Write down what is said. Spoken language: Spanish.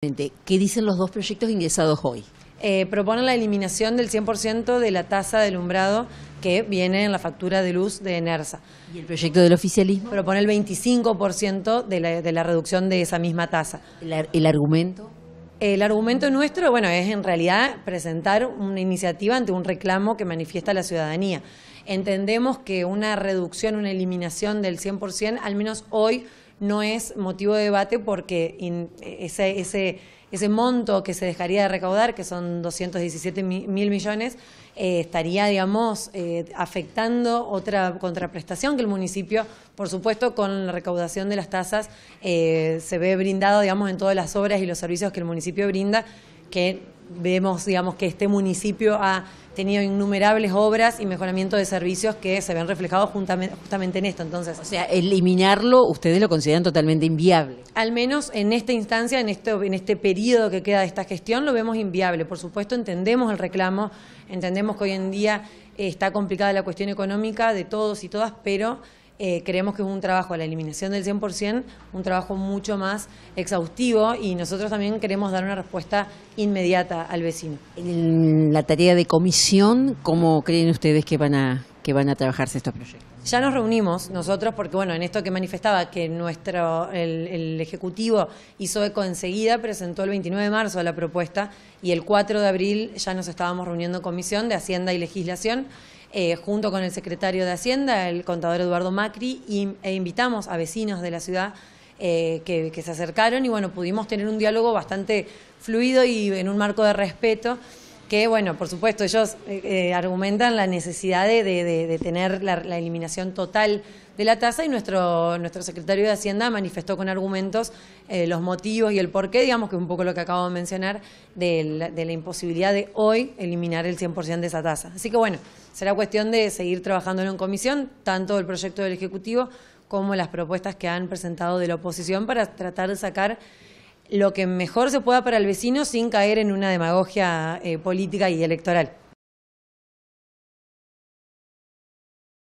¿Qué dicen los dos proyectos ingresados hoy? Eh, proponen la eliminación del 100% de la tasa de alumbrado que viene en la factura de luz de ENERSA. ¿Y el proyecto del oficialismo? Propone el 25% de la, de la, reducción de esa misma tasa. ¿El, ¿El, argumento? El argumento nuestro, bueno, es en realidad presentar una iniciativa ante un reclamo que manifiesta la ciudadanía. Entendemos que una reducción, una eliminación del 100%, al menos hoy, no es motivo de debate porque ese, ese, ese monto que se dejaría de recaudar, que son 217 mil millones, eh, estaría, digamos, eh, afectando otra contraprestación que el municipio, por supuesto, con la recaudación de las tasas, eh, se ve brindado, digamos, en todas las obras y los servicios que el municipio brinda que vemos, digamos, que este municipio ha tenido innumerables obras y mejoramiento de servicios que se ven reflejados justamente en esto. Entonces, o sea, eliminarlo ustedes lo consideran totalmente inviable. Al menos en esta instancia, en este, en este periodo que queda de esta gestión, lo vemos inviable. Por supuesto, entendemos el reclamo, entendemos que hoy en día eh, está complicada la cuestión económica de todos y todas, pero eh, creemos que es un trabajo, a la eliminación del 100%, un trabajo mucho más exhaustivo y nosotros también queremos dar una respuesta inmediata al vecino. En la tarea de comisión, ¿cómo creen ustedes que van a, trabajarse estos proyectos? Ya nos reunimos nosotros porque, bueno, en esto que manifestaba que nuestro, el, el, Ejecutivo hizo eco enseguida, presentó el 29 de marzo la propuesta y el 4 de abril ya nos estábamos reuniendo en Comisión de Hacienda y Legislación eh, junto con el secretario de Hacienda, el contador Eduardo Macri, y, e invitamos a vecinos de la ciudad eh, que, que se acercaron y bueno, pudimos tener un diálogo bastante fluido y en un marco de respeto que bueno, por supuesto, ellos eh, eh, argumentan la necesidad de, de, tener la, eliminación total de la tasa y nuestro, nuestro secretario de Hacienda manifestó con argumentos eh, los motivos y el porqué, digamos que un poco lo que acabo de mencionar, de la, imposibilidad de hoy eliminar el 100% de esa tasa. Así que bueno, será cuestión de seguir trabajando en comisión, tanto el proyecto del Ejecutivo como las propuestas que han presentado de la oposición para tratar de sacar lo que mejor se pueda para el vecino sin caer en una demagogia eh, política y electoral.